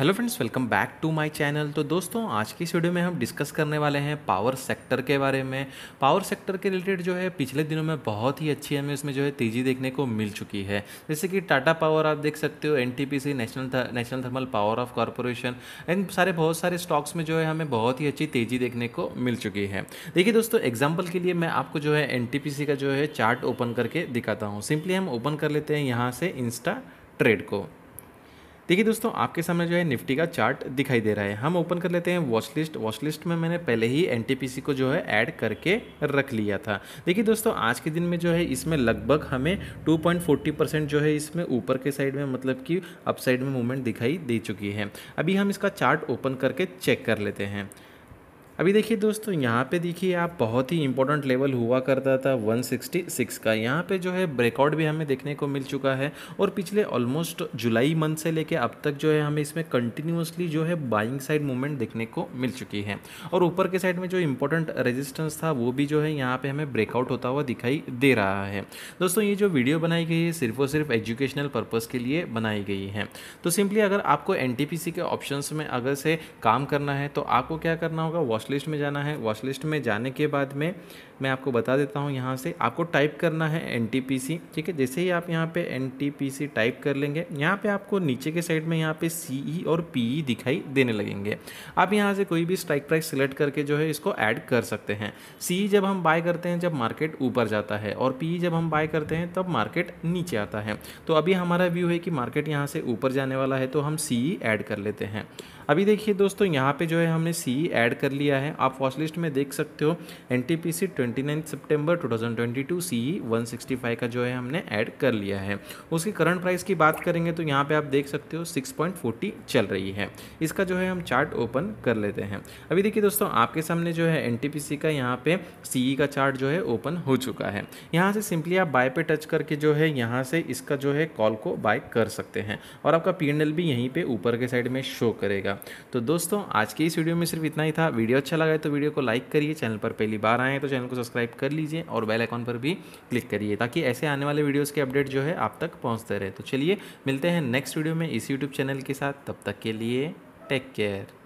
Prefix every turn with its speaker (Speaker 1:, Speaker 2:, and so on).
Speaker 1: hello friends welcome back to my channel तो दोस्तों आज की इस वीडियो में हम डिस्कस करने वाले हैं पावर सेक्टर के बारे में पावर सेक्टर के रिलेटेड जो है पिछले दिनों में बहुत ही अच्छी हमें उसमें जो है तेज़ी देखने को मिल चुकी है जैसे कि टाटा पावर आप देख सकते हो NTPC national national thermal power of corporation इन सारे बहुत सारे स्टॉक्स में जो है हमें बहुत ही अच्छी तेज़ी देखने को मिल चुकी है देखिए दोस्तों एग्जाम्पल के लिए मैं आपको जो है एन का जो है चार्ट ओपन करके दिखाता हूँ सिंपली हम ओपन कर लेते हैं यहाँ से इंस्टा ट्रेड को देखिए दोस्तों आपके सामने जो है निफ्टी का चार्ट दिखाई दे रहा है हम ओपन कर लेते हैं वॉच लिस्ट वॉच लिस्ट में मैंने पहले ही एन को जो है ऐड करके रख लिया था देखिए दोस्तों आज के दिन में जो है इसमें लगभग हमें 2.40 परसेंट जो है इसमें ऊपर के साइड में मतलब कि अप साइड में मूवमेंट दिखाई दे चुकी है अभी हम इसका चार्ट ओपन करके चेक कर लेते हैं अभी देखिए दोस्तों यहाँ पे देखिए आप बहुत ही इंपॉर्टेंट लेवल हुआ करता था 166 का यहाँ पे जो है ब्रेकआउट भी हमें देखने को मिल चुका है और पिछले ऑलमोस्ट जुलाई मंथ से लेके अब तक जो है हमें इसमें कंटिन्यूसली जो है बाइंग साइड मूवमेंट देखने को मिल चुकी है और ऊपर के साइड में जो इंपॉर्टेंट रेजिस्टेंस था वो भी जो है यहाँ पर हमें ब्रेकआउट होता हुआ दिखाई दे रहा है दोस्तों ये जो वीडियो बनाई गई है सिर्फ और सिर्फ एजुकेशनल पर्पज़ के लिए बनाई गई है तो सिंपली अगर आपको एन के ऑप्शन में अगर से काम करना है तो आपको क्या करना होगा वॉश वॉच में जाना है वॉशलिस्ट में जाने के बाद में मैं आपको बता देता हूँ यहाँ से आपको टाइप करना है एन ठीक है जैसे ही आप यहाँ पे एन टाइप कर लेंगे यहाँ पे आपको नीचे के साइड में यहाँ पे सी e और पी e दिखाई देने लगेंगे आप यहाँ से कोई भी स्ट्राइक प्राइस सेलेक्ट करके जो है इसको ऐड कर सकते हैं सी e जब हम बाय करते हैं जब मार्केट ऊपर जाता है और पी जब हम बाय करते हैं तब मार्केट नीचे आता है तो अभी हमारा व्यू है कि मार्केट यहाँ से ऊपर जाने वाला है तो हम सी ऐड कर लेते हैं अभी देखिए दोस्तों यहाँ पे जो है हमने सी ऐड कर लिया है आप वॉचलिस्ट में देख सकते हो एन टी ट्वेंटी सितंबर 2022 सीई 165 का जो है हमने ऐड कर लिया है उसकी करंट प्राइस की बात करेंगे तो यहाँ पे आप देख सकते हो 6.40 चल रही है इसका जो है हम चार्ट ओपन कर लेते हैं अभी देखिए दोस्तों आपके सामने जो है एन का यहाँ पे सी e का चार्ट जो है ओपन हो चुका है यहाँ से सिंपली आप बाय पे टच करके जो है यहाँ से इसका जो है कॉल को बाय कर सकते हैं और आपका पी भी यहीं पर ऊपर के साइड में शो करेगा तो दोस्तों आज के इस वीडियो में सिर्फ इतना ही था वीडियो अच्छा लगा है तो वीडियो को लाइक करिए चैनल पर पहली बार आए तो चैनल को सब्सक्राइब कर लीजिए और बेल आइकॉन पर भी क्लिक करिए ताकि ऐसे आने वाले वीडियोज़ के अपडेट जो है आप तक पहुँचते रहे तो चलिए मिलते हैं नेक्स्ट वीडियो में इस यूट्यूब चैनल के साथ तब तक के लिए टेक केयर